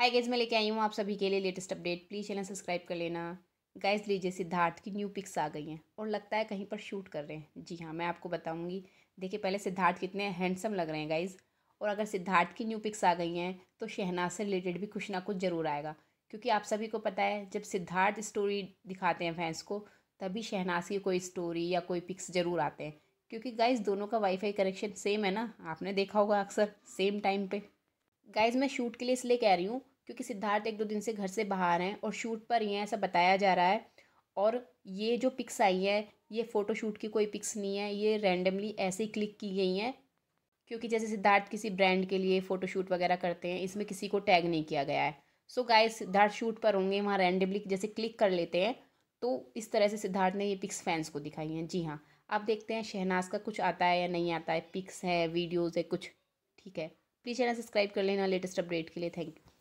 hi guys मैं लेके आई हूँ आप सभी के लिए latest update please channel subscribe कर लेना गाइज लीजिए सिद्धार्थ की न्यू पिक्स आ गई हैं और लगता है कहीं पर शूट कर रहे हैं जी हाँ मैं आपको बताऊँगी देखिए पहले सिद्धार्थ कितने हैंडसम लग रहे हैं गाइज और अगर सिद्धार्थ की न्यू पिक्स आ गई हैं तो शहनाज से रिलेटेड भी कुछ ना कुछ ज़रूर आएगा क्योंकि आप सभी को पता है जब सिद्धार्थ स्टोरी दिखाते हैं फैंस को तभी शहनाज की कोई स्टोरी या कोई पिक्स ज़रूर आते हैं क्योंकि गाइज दोनों का वाईफाई कनेक्शन सेम है ना आपने देखा होगा अक्सर सेम टाइम पर गाइज मैं शूट के लिए इसलिए कह रही हूँ क्योंकि सिद्धार्थ एक दो दिन से घर से बाहर हैं और शूट पर ही हैं ऐसा बताया जा रहा है और ये जो पिक्स आई हैं ये फ़ोटोशूट की कोई पिक्स नहीं है ये रैंडमली ऐसे ही क्लिक की गई हैं क्योंकि जैसे सिद्धार्थ किसी ब्रांड के लिए फ़ोटोशूट वगैरह करते हैं इसमें किसी को टैग नहीं किया गया है सो गाइस सिद्धार्थ शूट पर होंगे वहाँ रैंडमली जैसे क्लिक कर लेते हैं तो इस तरह से सिद्धार्थ ने ये पिक्स फैंस को दिखाई हैं जी हाँ आप देखते हैं शहनाज का कुछ आता है या नहीं आता है पिक्स है वीडियोज़ है कुछ ठीक है प्लीज़ चैनल सब्सक्राइब कर लेना लेटेस्ट अपडेट के लिए थैंक यू